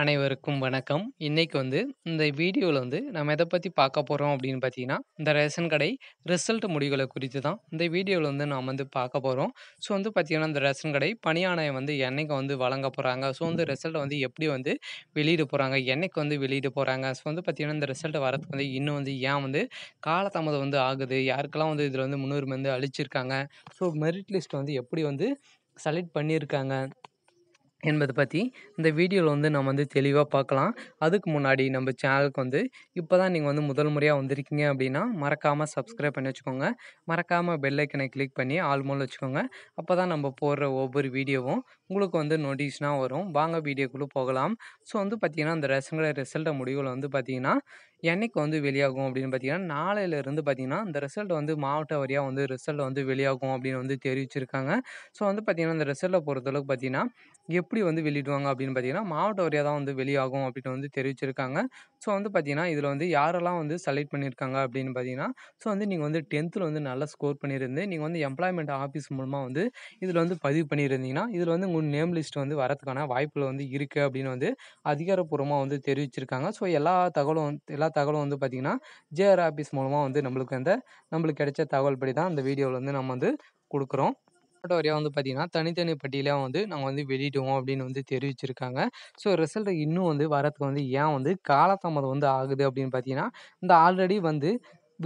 அனைவருக்கும் வணக்கம் இன்றைக்கி வந்து இந்த வீடியோவில் வந்து நம்ம எதை பற்றி பார்க்க போகிறோம் அப்படின்னு பார்த்தீங்கன்னா இந்த ரேஷன் கடை ரிசல்ட் முடிவுகளை குறித்து தான் இந்த வீடியோவில் வந்து நாம் வந்து பார்க்க போகிறோம் ஸோ வந்து பார்த்திங்கன்னா இந்த ரேஷன் கடை பணியானை வந்து என்னைக்கு வந்து வழங்க போகிறாங்க ஸோ வந்து ரிசல்ட்டை வந்து எப்படி வந்து வெளியிட போகிறாங்க என்னைக்கு வந்து வெளியிட போகிறாங்க ஸோ வந்து பார்த்திங்கன்னா இந்த ரிசல்ட் வரதுக்கு வந்து இன்னும் வந்து ஏன் வந்து காலதாமதம் வந்து ஆகுது யாருக்கெல்லாம் வந்து இதில் வந்து முன்னுரிமை வந்து அழிச்சிருக்காங்க ஸோ மெரிட் லிஸ்ட் வந்து எப்படி வந்து செலக்ட் பண்ணியிருக்காங்க என்பதை பற்றி இந்த வீடியோவில் வந்து நம்ம வந்து தெளிவாக பார்க்கலாம் அதுக்கு முன்னாடி நம்ம சேனலுக்கு வந்து இப்போ தான் நீங்கள் வந்து முதல் முறையாக வந்திருக்கீங்க அப்படின்னா மறக்காமல் சப்ஸ்கிரைப் பண்ணி வச்சுக்கோங்க மறக்காமல் பெல்லைக்கனை கிளிக் பண்ணி ஆல்மோல் வச்சுக்கோங்க அப்போ தான் நம்ம போடுற ஒவ்வொரு வீடியோவும் உங்களுக்கு வந்து நோட்டீஸ்னால் வரும் வாங்க வீடியோக்குள்ளே போகலாம் ஸோ வந்து பார்த்திங்கன்னா அந்த ரசங்களை ரிசல்ட்டை முடிவில் வந்து பார்த்திங்கன்னா என்றைக்கு வந்து வெளியாகும் அப்படின்னு பார்த்தீங்கன்னா நாளையிலேருந்து பார்த்தீங்கன்னா அந்த ரிசல்ட் வந்து மாவட்ட வரியாக வந்து ரிசல்ட் வந்து வெளியாகும் அப்படின்னு வந்து தெரிவிச்சிருக்காங்க ஸோ வந்து பார்த்திங்கன்னா அந்த ரிசல்ட்டை பொறுத்தளவுக்கு பார்த்திங்கன்னா எப்படி வந்து வெளியிடுவாங்க அப்படின்னு பார்த்தீங்கன்னா மாவட்ட வரியாக தான் வந்து வெளியாகும் அப்படின்னு வந்து தெரிவிச்சிருக்காங்க ஸோ வந்து பார்த்தீங்கன்னா இதில் வந்து யாரெல்லாம் வந்து செலக்ட் பண்ணியிருக்காங்க அப்படின்னு பார்த்தீங்கன்னா ஸோ வந்து நீங்கள் வந்து டென்த்தில் வந்து நல்லா ஸ்கோர் பண்ணியிருந்து நீங்கள் வந்து எம்ப்ளாய்மெண்ட் ஆஃபீஸ் மூலமாக வந்து இதில் வந்து பதிவு பண்ணியிருந்தீங்கன்னா இதில் வந்து உங்கள் நேம் லிஸ்ட் வந்து வரதுக்கான வாய்ப்புகள் வந்து இருக்குது அப்படின்னு வந்து அதிகாரப்பூர்வமாக வந்து தெரிவிச்சிருக்காங்க ஸோ எல்லா தகவலும் எல்லா தகவலும் வந்து பார்த்திங்கன்னா ஜேஆர் ஆஃபீஸ் மூலமாக வந்து நம்மளுக்கு அந்த நம்மளுக்கு கிடைச்ச தகவல் படி தான் அந்த வீடியோவில் வந்து நம்ம வந்து கொடுக்குறோம் மாவட்ட வந்து பார்த்தீங்கன்னா தனித்தனி பட்டியலாக வந்து நாங்கள் வந்து வெளியிடுவோம் அப்படின்னு வந்து தெரிவிச்சிருக்காங்க ஸோ ரிசல்ட் இன்னும் வந்து வரத்துக்கு வந்து ஏன் வந்து காலதாமதம் வந்து ஆகுது அப்படின்னு பார்த்தீங்கன்னா இந்த ஆல்ரெடி வந்து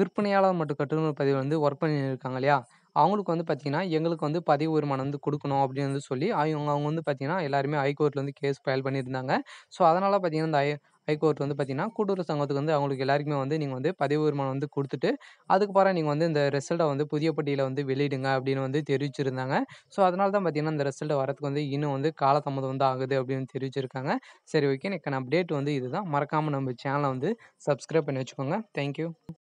விற்பனையாளர் மற்றும் கட்டுநர் பதிவு வந்து ஒர்க் பண்ணியிருக்காங்க இல்லையா அவங்களுக்கு வந்து பார்த்தீங்கன்னா எங்களுக்கு வந்து பதிவு வருமானம் வந்து கொடுக்கணும் அப்படின்னு வந்து சொல்லி அவங்க அவங்க வந்து பார்த்தீங்கன்னா எல்லாருமே ஹைகோர்ட்டில் வந்து கேஸ் ஃபைல் பண்ணியிருந்தாங்க ஸோ அதனால் பார்த்தீங்கன்னா இந்த ஹைகோர்ட் வந்து பார்த்தீங்கன்னா கூட்டுறவு சங்கத்துக்கு வந்து அவங்களுக்கு எல்லாருக்குமே வந்து நீங்கள் வந்து பதிவு வருமானம் வந்து கொடுத்துட்டு அதுக்கப்புறம் நீங்கள் வந்து இந்த ரிசல்ட்டை வந்து புதிய பட்டியலில் வந்து வெளியிடுங்க அப்படின்னு வந்து தெரிவிச்சிருந்தாங்க ஸோ அதனால தான் பார்த்தீங்கன்னா இந்த ரிசல்ட்டை வரதுக்கு வந்து இன்னும் வந்து காலதாமதம் வந்து ஆகுது அப்படின்னு தெரிவிச்சிருக்காங்க சரி ஓகே எனக்கு அப்டேட் வந்து இதுதான் மறக்காமல் நம்ம சேனலை வந்து சப்ஸ்கிரைப் பண்ணி வச்சுக்கோங்க தேங்க்யூ